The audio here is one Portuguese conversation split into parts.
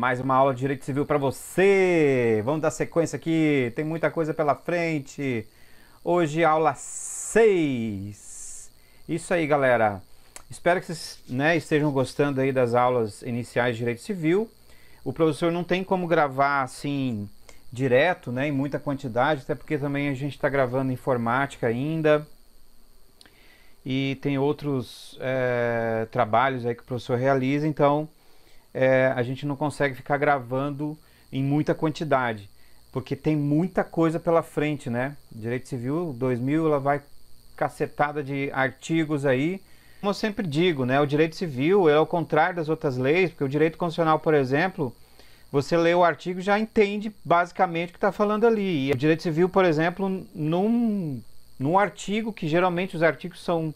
Mais uma aula de Direito Civil para você. Vamos dar sequência aqui, tem muita coisa pela frente. Hoje aula 6. Isso aí, galera. Espero que vocês né, estejam gostando aí das aulas iniciais de Direito Civil. O professor não tem como gravar assim direto, né, em muita quantidade, até porque também a gente está gravando informática ainda e tem outros é, trabalhos aí que o professor realiza, então é, a gente não consegue ficar gravando em muita quantidade, porque tem muita coisa pela frente, né? Direito Civil 2000, ela vai cacetada de artigos aí. Como eu sempre digo, né? O direito civil é ao contrário das outras leis, porque o direito constitucional, por exemplo, você lê o artigo já entende basicamente o que está falando ali. E o direito civil, por exemplo, num, num artigo, que geralmente os artigos são,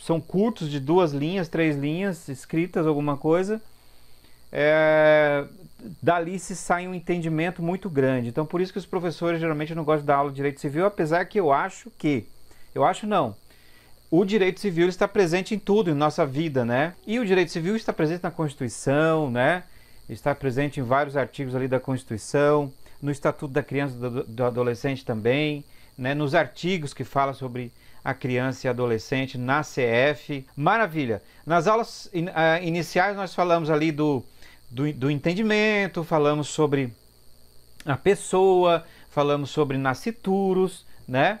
são curtos, de duas linhas, três linhas, escritas, alguma coisa, é, dali se sai um entendimento muito grande. Então, por isso que os professores geralmente não gostam da aula de direito civil, apesar que eu acho que, eu acho não, o direito civil está presente em tudo, em nossa vida, né? E o direito civil está presente na Constituição, né? Está presente em vários artigos ali da Constituição, no Estatuto da Criança e do, Adolescente também, né? nos artigos que fala sobre a criança e adolescente na CF. Maravilha! Nas aulas ah, iniciais nós falamos ali do do, do entendimento, falamos sobre a pessoa, falamos sobre nascituros, né?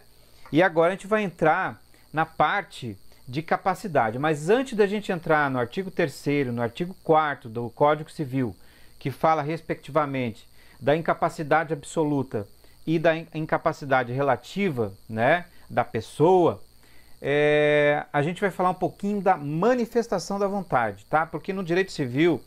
E agora a gente vai entrar na parte de capacidade. Mas antes da gente entrar no artigo 3 no artigo 4 do Código Civil, que fala respectivamente da incapacidade absoluta e da incapacidade relativa, né, da pessoa, é, a gente vai falar um pouquinho da manifestação da vontade, tá? Porque no direito civil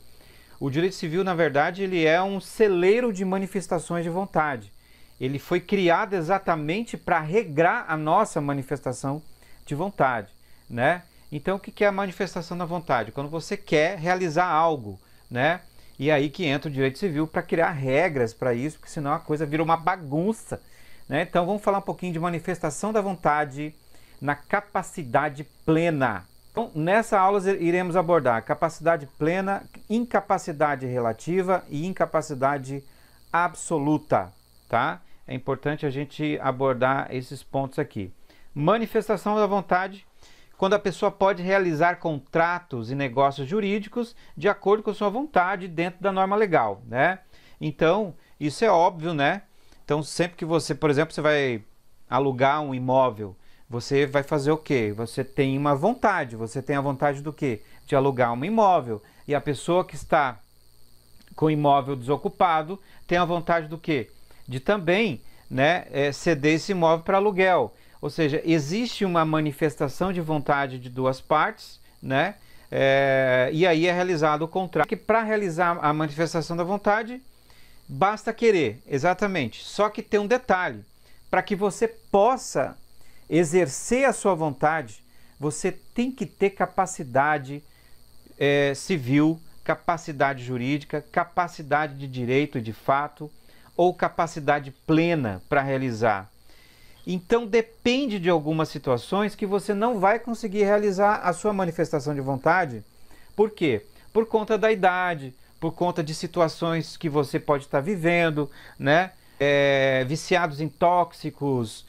o direito civil, na verdade, ele é um celeiro de manifestações de vontade. Ele foi criado exatamente para regrar a nossa manifestação de vontade, né? Então, o que é a manifestação da vontade? Quando você quer realizar algo, né? E aí que entra o direito civil para criar regras para isso, porque senão a coisa vira uma bagunça, né? Então, vamos falar um pouquinho de manifestação da vontade na capacidade plena. Então, nessa aula iremos abordar capacidade plena, incapacidade relativa e incapacidade absoluta, tá? É importante a gente abordar esses pontos aqui. Manifestação da vontade, quando a pessoa pode realizar contratos e negócios jurídicos de acordo com sua vontade dentro da norma legal, né? Então, isso é óbvio, né? Então, sempre que você, por exemplo, você vai alugar um imóvel, você vai fazer o quê? Você tem uma vontade. Você tem a vontade do quê? De alugar um imóvel. E a pessoa que está com o imóvel desocupado tem a vontade do quê? De também né, é, ceder esse imóvel para aluguel. Ou seja, existe uma manifestação de vontade de duas partes, né? É, e aí é realizado o contrato. Que para realizar a manifestação da vontade, basta querer, exatamente. Só que tem um detalhe: para que você possa exercer a sua vontade, você tem que ter capacidade é, civil, capacidade jurídica, capacidade de direito de fato, ou capacidade plena para realizar. Então depende de algumas situações que você não vai conseguir realizar a sua manifestação de vontade. Por quê? Por conta da idade, por conta de situações que você pode estar tá vivendo, né? É, viciados em tóxicos,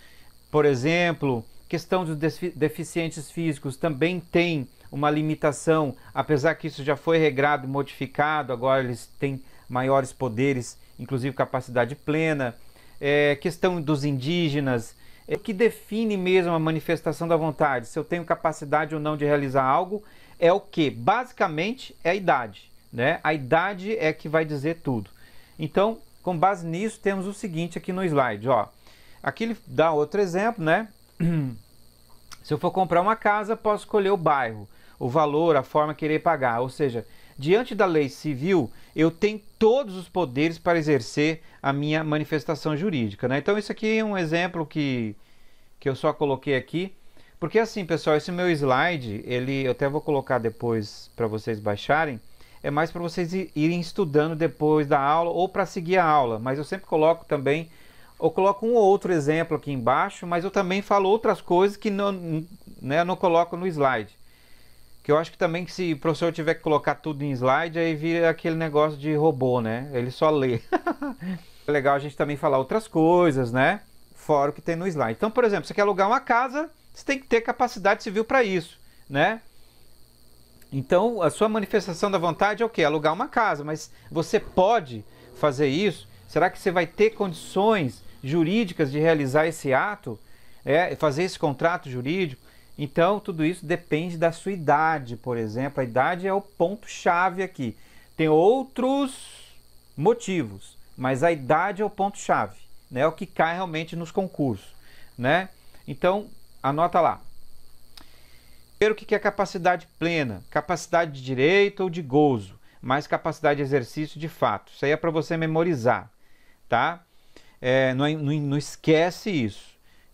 por exemplo, questão dos deficientes físicos também tem uma limitação, apesar que isso já foi regrado e modificado, agora eles têm maiores poderes, inclusive capacidade plena. É, questão dos indígenas, é, o que define mesmo a manifestação da vontade, se eu tenho capacidade ou não de realizar algo, é o que? Basicamente é a idade. Né? A idade é que vai dizer tudo. Então, com base nisso, temos o seguinte aqui no slide. Ó. Aqui ele dá outro exemplo, né? Se eu for comprar uma casa, posso escolher o bairro, o valor, a forma que irei pagar. Ou seja, diante da lei civil, eu tenho todos os poderes para exercer a minha manifestação jurídica. Né? Então, isso aqui é um exemplo que, que eu só coloquei aqui. Porque assim, pessoal, esse meu slide, ele, eu até vou colocar depois para vocês baixarem, é mais para vocês irem estudando depois da aula ou para seguir a aula. Mas eu sempre coloco também eu coloco um outro exemplo aqui embaixo, mas eu também falo outras coisas que não, né, não coloco no slide. Que eu acho que também que se o professor tiver que colocar tudo em slide, aí vira aquele negócio de robô, né? Ele só lê. é legal a gente também falar outras coisas, né? Fora o que tem no slide. Então, por exemplo, você quer alugar uma casa, você tem que ter capacidade civil para isso, né? Então, a sua manifestação da vontade é o quê? Alugar uma casa, mas você pode fazer isso? Será que você vai ter condições jurídicas de realizar esse ato, é, fazer esse contrato jurídico. Então, tudo isso depende da sua idade, por exemplo. A idade é o ponto-chave aqui. Tem outros motivos, mas a idade é o ponto-chave, né? É o que cai realmente nos concursos. Né? Então, anota lá. Primeiro, o que é capacidade plena? Capacidade de direito ou de gozo, mais capacidade de exercício de fato. Isso aí é para você memorizar, tá? é, não, é, não, não esquece isso.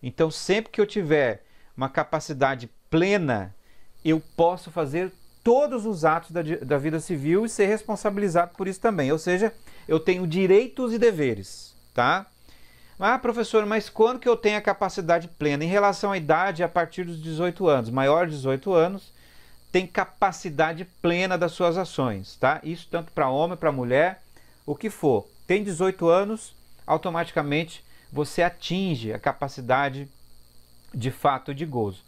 Então, sempre que eu tiver uma capacidade plena, eu posso fazer todos os atos da, da vida civil e ser responsabilizado por isso também. Ou seja, eu tenho direitos e deveres, tá? Ah, professor, mas quando que eu tenho a capacidade plena? Em relação à idade, a partir dos 18 anos. Maior de 18 anos tem capacidade plena das suas ações, tá? Isso tanto para homem, para mulher, o que for. Tem 18 anos, automaticamente você atinge a capacidade de fato de gozo.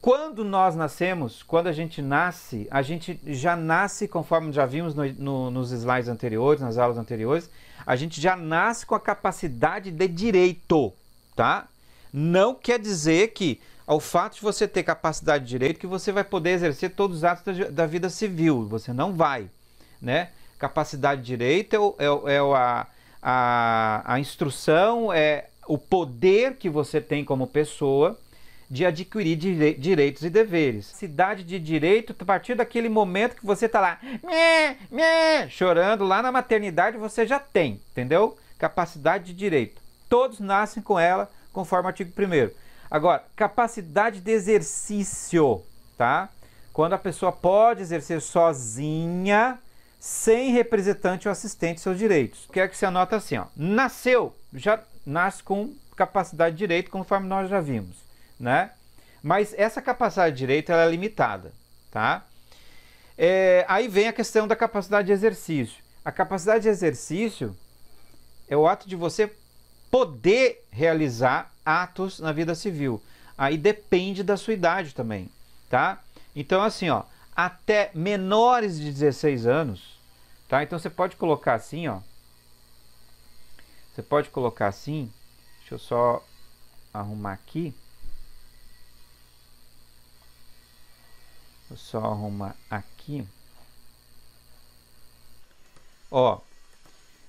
Quando nós nascemos, quando a gente nasce, a gente já nasce, conforme já vimos no, no, nos slides anteriores, nas aulas anteriores, a gente já nasce com a capacidade de direito, tá? Não quer dizer que ao fato de você ter capacidade de direito que você vai poder exercer todos os atos da, da vida civil, você não vai, né? Capacidade de direito é, o, é, é a a, a instrução é o poder que você tem como pessoa de adquirir dire direitos e deveres. Cidade de direito, a partir daquele momento que você está lá, mê, mê, chorando, lá na maternidade você já tem, entendeu? Capacidade de direito. Todos nascem com ela, conforme o artigo 1. Agora, capacidade de exercício, tá? Quando a pessoa pode exercer sozinha sem representante ou assistente seus direitos. Quer que se é anota assim, ó. Nasceu, já nasce com capacidade de direito, conforme nós já vimos, né? Mas essa capacidade de direito ela é limitada, tá? É, aí vem a questão da capacidade de exercício. A capacidade de exercício é o ato de você poder realizar atos na vida civil. Aí depende da sua idade também, tá? Então assim, ó, até menores de 16 anos, tá? Então você pode colocar assim, ó. Você pode colocar assim. Deixa eu só arrumar aqui. eu só arrumar aqui. Ó,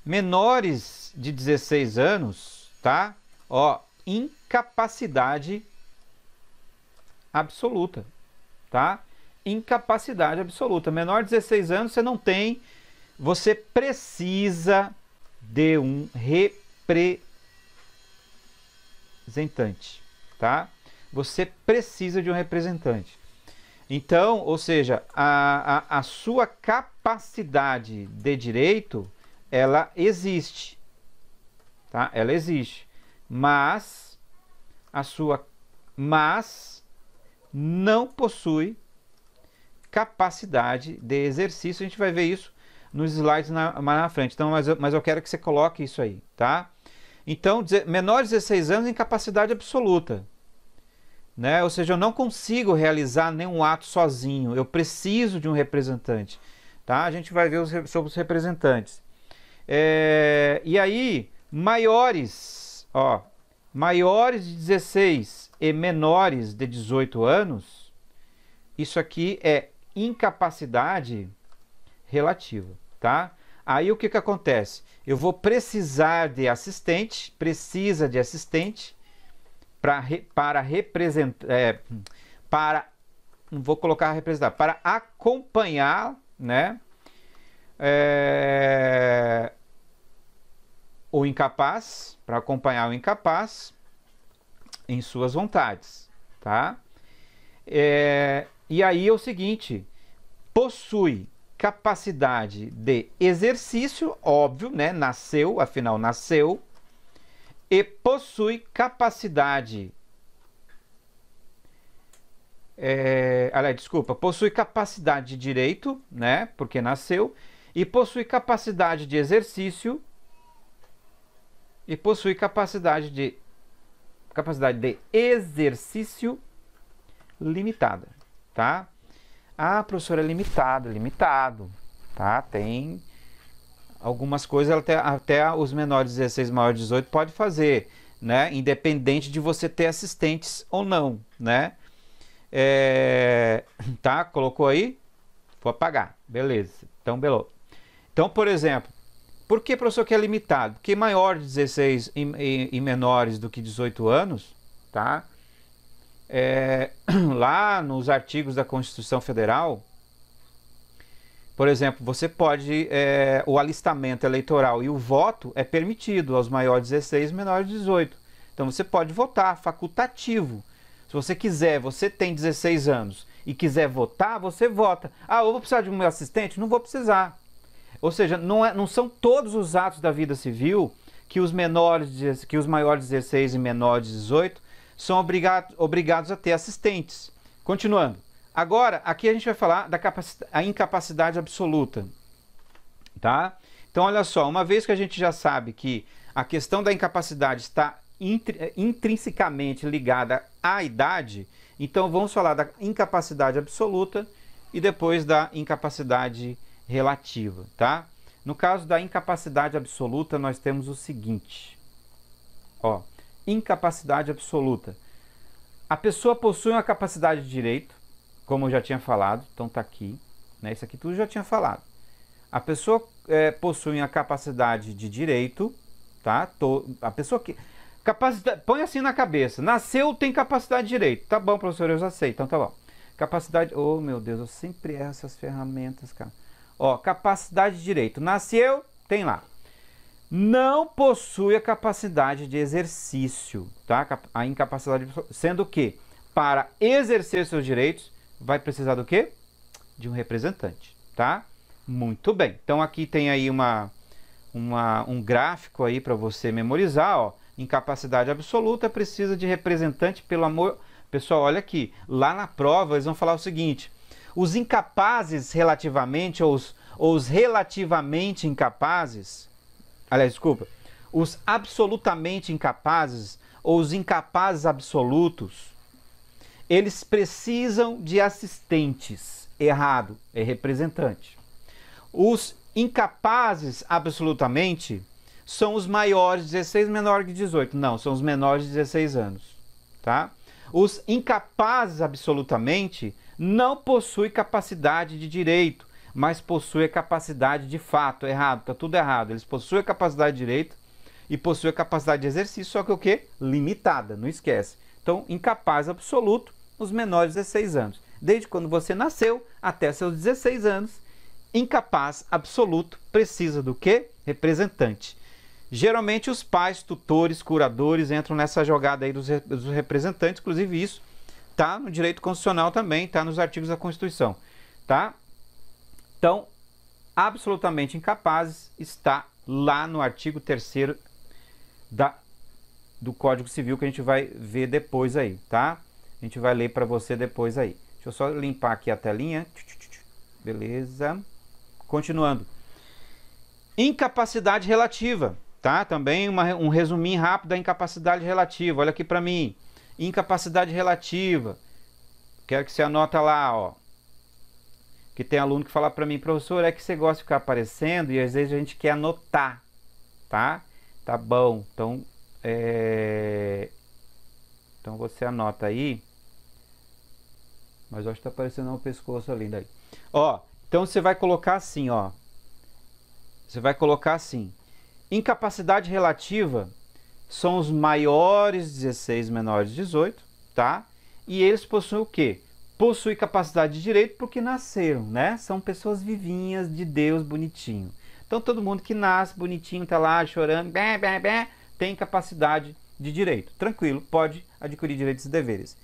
menores de 16 anos, tá? Ó, incapacidade absoluta, tá? incapacidade absoluta. Menor de 16 anos você não tem, você precisa de um representante, tá? Você precisa de um representante. Então, ou seja, a, a, a sua capacidade de direito, ela existe, tá? Ela existe, mas a sua mas não possui capacidade de exercício. A gente vai ver isso nos slides na, mais na frente. Então, mas, eu, mas eu quero que você coloque isso aí, tá? Então, menor de 16 anos, incapacidade absoluta. Né? Ou seja, eu não consigo realizar nenhum ato sozinho. Eu preciso de um representante. Tá? A gente vai ver os, sobre os representantes. É, e aí, maiores, ó, maiores de 16 e menores de 18 anos, isso aqui é incapacidade relativa, tá? Aí o que, que acontece? Eu vou precisar de assistente, precisa de assistente pra, para representar, é, para, não vou colocar representar, para acompanhar, né? É, o incapaz, para acompanhar o incapaz em suas vontades, tá? É, e aí é o seguinte: possui capacidade de exercício, óbvio, né? Nasceu, afinal nasceu, e possui capacidade. É, aliás, desculpa, possui capacidade de direito, né? Porque nasceu, e possui capacidade de exercício, e possui capacidade de capacidade de exercício limitada tá? Ah, professora, é limitado, limitado, tá? Tem algumas coisas até, até os menores de 16, maiores de 18 pode fazer, né? Independente de você ter assistentes ou não, né? É, tá? Colocou aí? Vou apagar. Beleza. Então, belou. Então, por exemplo, por que, professor, que é limitado? Porque maior de 16 e, e, e menores do que 18 anos, tá? é, lá nos artigos da Constituição Federal, por exemplo, você pode. É, o alistamento eleitoral e o voto é permitido aos maiores de 16 e menores de 18. Então você pode votar, facultativo. Se você quiser, você tem 16 anos e quiser votar, você vota. Ah, eu vou precisar de um meu assistente? Não vou precisar. Ou seja, não, é, não são todos os atos da vida civil que os menores, que os maiores de 16 e menores de 18 são obrigado, obrigados a ter assistentes. Continuando. Agora, aqui a gente vai falar da incapacidade absoluta. Tá? Então, olha só, uma vez que a gente já sabe que a questão da incapacidade está eh, intrinsecamente ligada à idade, então vamos falar da incapacidade absoluta e depois da incapacidade relativa, tá? No caso da incapacidade absoluta, nós temos o seguinte. Ó, incapacidade absoluta. A pessoa possui uma capacidade de direito, como eu já tinha falado, então está aqui. Né? Isso aqui tudo eu já tinha falado. A pessoa é, possui a capacidade de direito, tá? Tô, a pessoa que. Capacidade, põe assim na cabeça. Nasceu, tem capacidade de direito. Tá bom, professor, eu já sei. Então tá bom. Capacidade. Oh, meu Deus, eu sempre erro essas ferramentas, cara. Ó, capacidade de direito. Nasceu, tem lá não possui a capacidade de exercício, tá? A incapacidade, sendo que para exercer seus direitos vai precisar do quê? De um representante, tá? Muito bem. Então aqui tem aí uma, uma um gráfico aí para você memorizar, ó. Incapacidade absoluta precisa de representante, pelo amor. Pessoal, olha aqui, lá na prova eles vão falar o seguinte: os incapazes relativamente ou os, ou os relativamente incapazes Aliás, desculpa. Os absolutamente incapazes ou os incapazes absolutos, eles precisam de assistentes. Errado, é representante. Os incapazes absolutamente são os maiores de 16, menor que 18. Não, são os menores de 16 anos, tá? Os incapazes absolutamente não possuem capacidade de direito mas possui a capacidade de fato, errado, tá tudo errado. Eles possuem a capacidade de direito e possuem a capacidade de exercício, só que o que? Limitada, não esquece. Então, incapaz absoluto, os menores de 16 anos. Desde quando você nasceu até seus 16 anos, incapaz absoluto, precisa do que? Representante. Geralmente os pais, tutores, curadores entram nessa jogada aí dos, dos representantes, inclusive isso está no direito constitucional também, está nos artigos da Constituição, tá? Então, absolutamente incapazes está lá no artigo 3 da do Código Civil que a gente vai ver depois aí, tá? A gente vai ler para você depois aí. Deixa eu só limpar aqui a telinha. Beleza. Continuando. Incapacidade relativa, tá? Também uma, um resuminho rápido da incapacidade relativa. Olha aqui para mim. Incapacidade relativa. Quero que você anota lá, ó que tem aluno que fala para mim, professor, é que você gosta de ficar aparecendo e às vezes a gente quer anotar, tá? Tá bom, então, é... então você anota aí. Mas eu acho que tá aparecendo um pescoço ali daí. Ó, então você vai colocar assim, ó. Você vai colocar assim. Incapacidade relativa são os maiores 16, menores 18, tá? E eles possuem o quê? possui capacidade de direito porque nasceram, né? São pessoas vivinhas de Deus bonitinho. Então todo mundo que nasce bonitinho, tá lá chorando, bé, bé, bé, tem capacidade de direito. Tranquilo, pode adquirir direitos e deveres.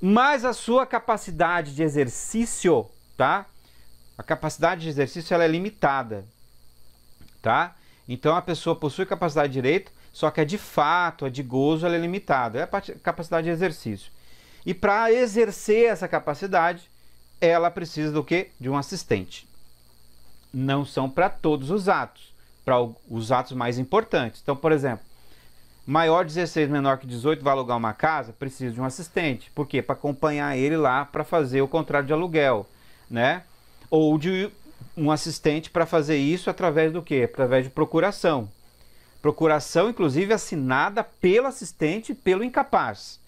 Mas a sua capacidade de exercício, tá? A capacidade de exercício ela é limitada, tá? Então a pessoa possui capacidade de direito, só que é de fato, é de gozo, ela é limitada. É a capacidade de exercício. E para exercer essa capacidade, ela precisa do quê? De um assistente. Não são para todos os atos, para os atos mais importantes. Então, por exemplo, maior 16, menor que 18, vai alugar uma casa, precisa de um assistente. Por quê? Para acompanhar ele lá para fazer o contrato de aluguel, né? Ou de um assistente para fazer isso através do quê? Através de procuração. Procuração, inclusive, assinada pelo assistente e pelo incapaz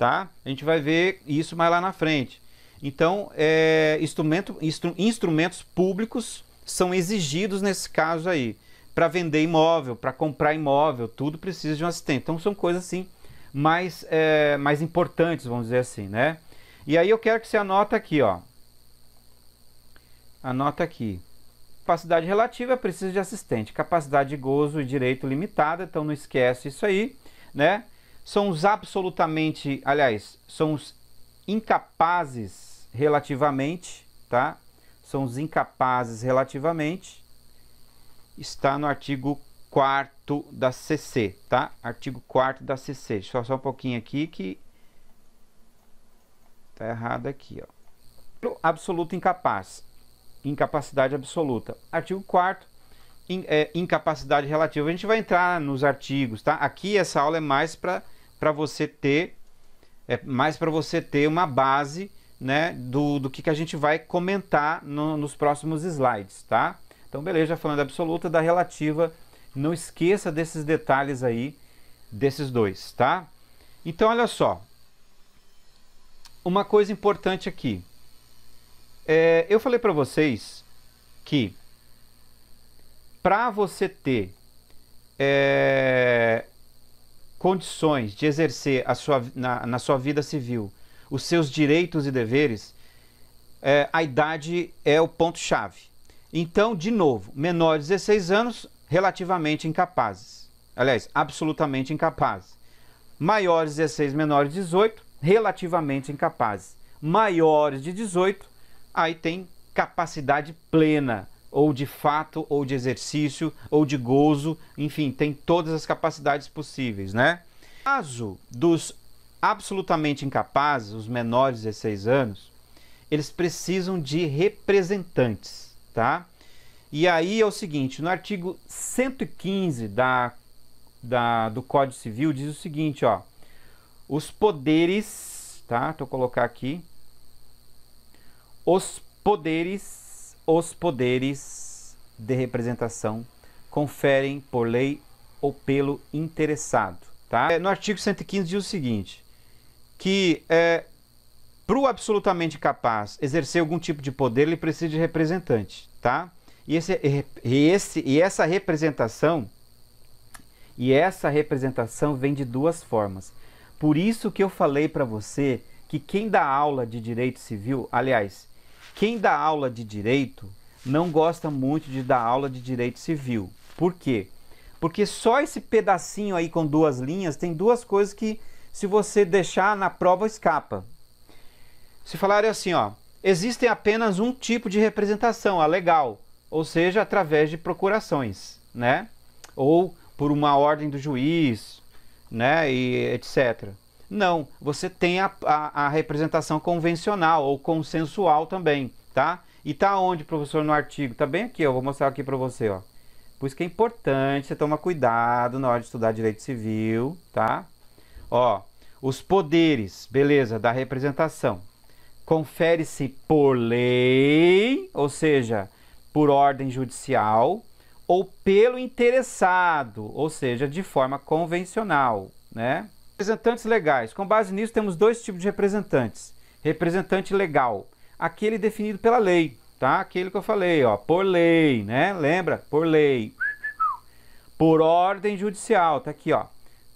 tá? A gente vai ver isso mais lá na frente. Então, é, instrumento, instru, instrumentos públicos são exigidos nesse caso aí. Para vender imóvel, para comprar imóvel, tudo precisa de um assistente. Então, são coisas assim mais, é, mais importantes, vamos dizer assim, né? E aí eu quero que você anota aqui, ó. Anota aqui. Capacidade relativa precisa de assistente. Capacidade de gozo e direito limitada, então não esquece isso aí, né? são os absolutamente, aliás, são os incapazes relativamente, tá? São os incapazes relativamente. Está no artigo 4 da CC, tá? Artigo 4 da CC. Só só um pouquinho aqui que tá errado aqui, ó. Absoluto incapaz. Incapacidade absoluta. Artigo 4 in, é, incapacidade relativa. A gente vai entrar nos artigos, tá? Aqui essa aula é mais para para você ter é mais para você ter uma base né, do, do que, que a gente vai comentar no, nos próximos slides, tá? Então, beleza, falando da absoluta, da relativa, não esqueça desses detalhes aí, desses dois, tá? Então, olha só, uma coisa importante aqui. É, eu falei para vocês que para você ter é, condições de exercer sua, na, na, sua vida civil os seus direitos e deveres, é, a idade é o ponto-chave. Então, de novo, menores de 16 anos, relativamente incapazes. Aliás, absolutamente incapazes. Maiores de 16, menores de 18, relativamente incapazes. Maiores de 18, aí tem capacidade plena ou de fato, ou de exercício, ou de gozo, enfim, tem todas as capacidades possíveis, né? caso dos absolutamente incapazes, os menores de 16 anos, eles precisam de representantes, tá? E aí é o seguinte, no artigo 115 da, da, do Código Civil diz o seguinte, ó, os poderes, tá? Tô colocar aqui, os poderes os poderes de representação conferem por lei ou pelo interessado. Tá? É, no artigo 115 diz o seguinte, que é, para o absolutamente capaz exercer algum tipo de poder, ele precisa de representante. Tá? E, esse, e, esse, e essa representação e essa representação vem de duas formas. Por isso que eu falei para você que quem dá aula de direito civil, aliás, quem dá aula de direito não gosta muito de dar aula de direito civil. Por quê? Porque só esse pedacinho aí com duas linhas tem duas coisas que, se você deixar na prova, escapa. Se falarem assim, ó, existem apenas um tipo de representação, a legal, ou seja, através de procurações, né? Ou por uma ordem do juiz, né? E etc. Não, você tem a, a, a representação convencional ou consensual também, tá? E tá onde, professor, no artigo? Tá bem aqui, eu vou mostrar aqui para você, ó. Por isso que é importante você tomar cuidado na hora de estudar direito civil, tá? Ó, os poderes, beleza, da representação. Confere-se por lei, ou seja, por ordem judicial, ou pelo interessado, ou seja, de forma convencional, né? Representantes legais. Com base nisso, temos dois tipos de representantes. Representante legal, aquele definido pela lei, tá? Aquele que eu falei, ó, por lei, né? Lembra? Por lei. Por ordem judicial, tá aqui, ó.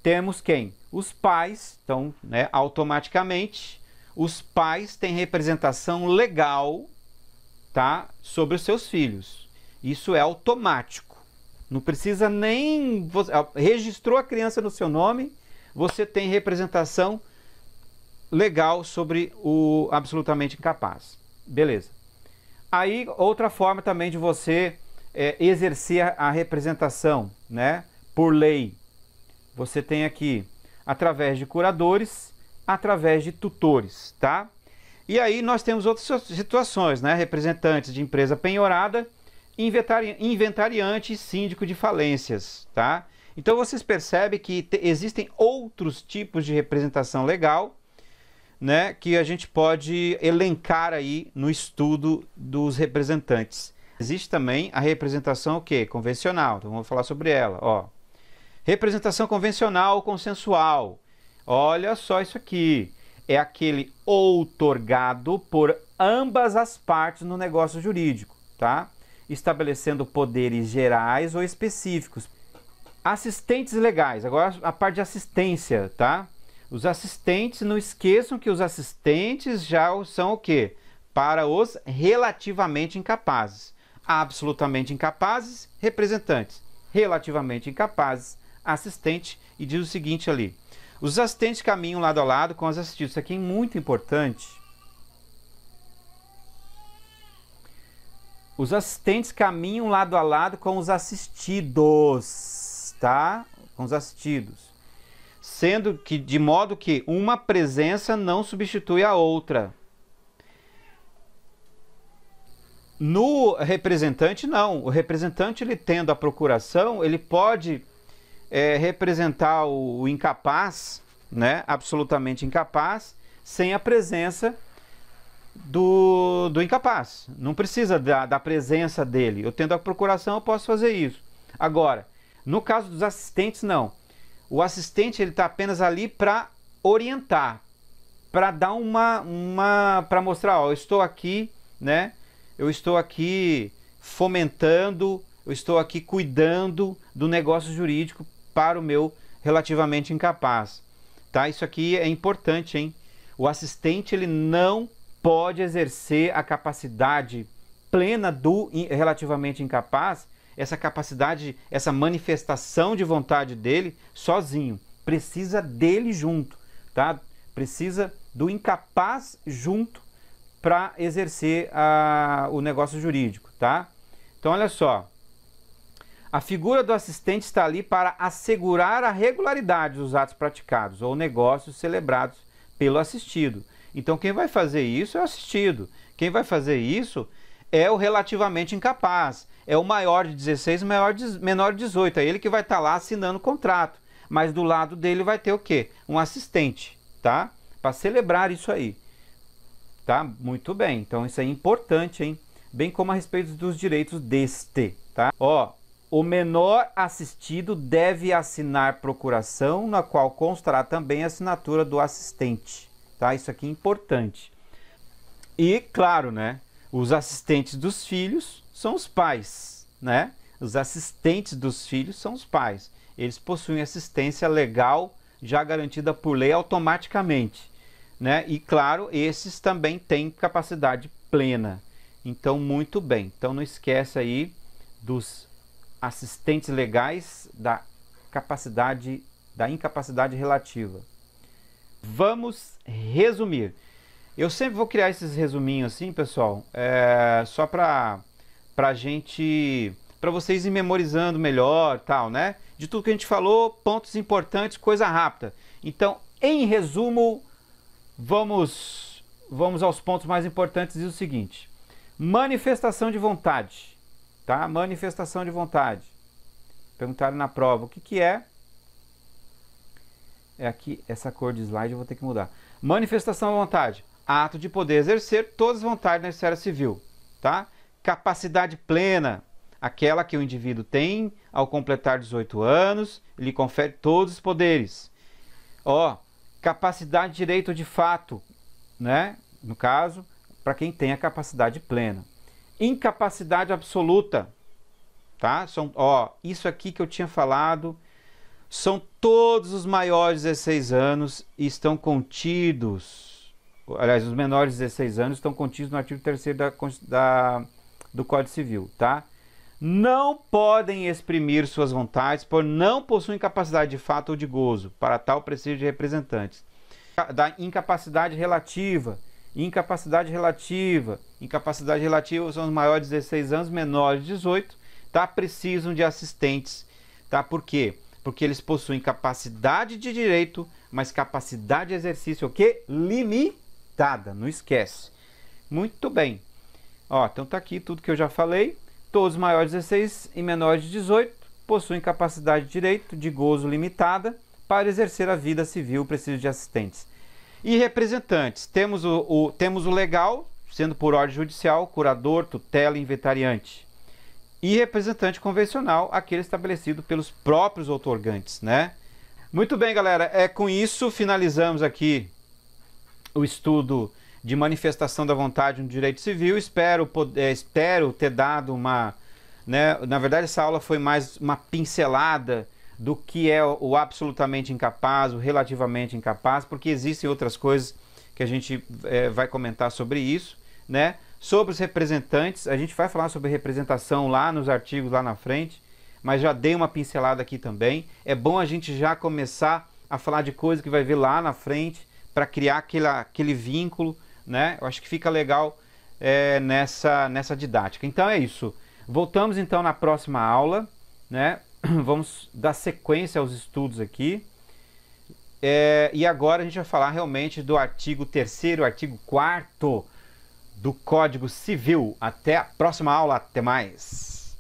Temos quem? Os pais, então, né, automaticamente, os pais têm representação legal, tá? Sobre os seus filhos. Isso é automático. Não precisa nem. Registrou a criança no seu nome, você tem representação legal sobre o absolutamente incapaz. Beleza. Aí, outra forma também de você é, exercer a representação, né? Por lei. Você tem aqui através de curadores, através de tutores, tá? E aí nós temos outras situações, né? Representantes de empresa penhorada, inventari inventariante e síndico de falências, tá? Então vocês percebem que existem outros tipos de representação legal né, que a gente pode elencar aí no estudo dos representantes. Existe também a representação o quê? convencional, então vamos falar sobre ela. Ó. Representação convencional consensual. Olha só isso aqui. É aquele outorgado por ambas as partes no negócio jurídico, tá? Estabelecendo poderes gerais ou específicos Assistentes legais, agora a parte de assistência, tá? Os assistentes, não esqueçam que os assistentes já são o quê? Para os relativamente incapazes. Absolutamente incapazes, representantes. Relativamente incapazes, assistente. E diz o seguinte ali: os assistentes caminham lado a lado com os assistidos. Isso aqui é muito importante. Os assistentes caminham lado a lado com os assistidos está com os assistidos. Sendo que, de modo que uma presença não substitui a outra. No representante, não. O representante, ele tendo a procuração, ele pode é, representar o, o incapaz, né? absolutamente incapaz, sem a presença do, do incapaz. Não precisa da, da presença dele. Eu tendo a procuração, eu posso fazer isso. Agora, no caso dos assistentes, não. O assistente ele está apenas ali para orientar, para dar uma, uma para mostrar, ó, eu estou aqui, né? Eu estou aqui fomentando, eu estou aqui cuidando do negócio jurídico para o meu relativamente incapaz. Tá? Isso aqui é importante, hein? O assistente ele não pode exercer a capacidade plena do relativamente incapaz essa capacidade, essa manifestação de vontade dele sozinho. Precisa dele junto, tá? Precisa do incapaz junto para exercer a, o negócio jurídico, tá? Então olha só. A figura do assistente está ali para assegurar a regularidade dos atos praticados ou negócios celebrados pelo assistido. Então quem vai fazer isso é o assistido. Quem vai fazer isso é o relativamente incapaz, é o maior de 16 e menor de 18. É ele que vai estar tá lá assinando o contrato. Mas do lado dele vai ter o quê? Um assistente, tá? Para celebrar isso aí. Tá? Muito bem. Então isso é importante, hein? Bem como a respeito dos direitos deste, tá? Ó, o menor assistido deve assinar procuração na qual constará também a assinatura do assistente, tá? Isso aqui é importante. E claro, né? Os assistentes dos filhos são os pais, né? Os assistentes dos filhos são os pais. Eles possuem assistência legal já garantida por lei automaticamente, né? E claro, esses também têm capacidade plena. Então, muito bem. Então, não esquece aí dos assistentes legais da capacidade da incapacidade relativa. Vamos resumir. Eu sempre vou criar esses resuminhos assim, pessoal, é, só para pra gente, para vocês ir memorizando melhor, tal, né? De tudo que a gente falou, pontos importantes, coisa rápida. Então, em resumo, vamos vamos aos pontos mais importantes e o seguinte: manifestação de vontade, tá? Manifestação de vontade. Perguntaram na prova o que que é? É aqui essa cor de slide eu vou ter que mudar. Manifestação à vontade ato de poder exercer todas as vontades na esfera civil, tá? Capacidade plena, aquela que o indivíduo tem ao completar 18 anos, lhe confere todos os poderes. Ó, capacidade de direito de fato, né? No caso, para quem tem a capacidade plena. Incapacidade absoluta, tá? São, ó, isso aqui que eu tinha falado, são todos os maiores de 16 anos e estão contidos aliás, os menores de 16 anos estão contidos no artigo 3 da, da, do Código Civil, tá? Não podem exprimir suas vontades, por não possuem capacidade de fato ou de gozo, para tal precisam de representantes. Da incapacidade relativa, incapacidade relativa, incapacidade relativa são os maiores de 16 anos, menores de 18, tá? Precisam de assistentes, tá? Por quê? porque eles possuem capacidade de direito, mas capacidade de exercício o quê? Limite anotada, não esquece. Muito bem. Ó, então tá aqui tudo que eu já falei. Todos maiores de 16 e menores de 18 possuem capacidade de direito de gozo limitada para exercer a vida civil, precisa de assistentes. E representantes, temos o, o, temos o legal, sendo por ordem judicial, curador, tutela e inventariante. E representante convencional, aquele estabelecido pelos próprios outorgantes, né? Muito bem, galera. É com isso finalizamos aqui o estudo de manifestação da vontade no direito civil. Espero, poder, eh, espero ter dado uma. Né, na verdade, essa aula foi mais uma pincelada do que é o absolutamente incapaz, o relativamente incapaz, porque existem outras coisas que a gente é, vai comentar sobre isso, né? Sobre os representantes, a gente vai falar sobre representação lá nos artigos lá na frente, mas já dei uma pincelada aqui também. É bom a gente já começar a falar de coisa que vai vir lá na frente, para criar aquela, aquele vínculo, né? Eu acho que fica legal é, nessa, nessa didática. Então é isso. Voltamos então na próxima aula, né? Vamos dar sequência aos estudos aqui. É, e agora a gente vai falar realmente do artigo 3 artigo 4 do Código Civil. Até a próxima aula, até mais.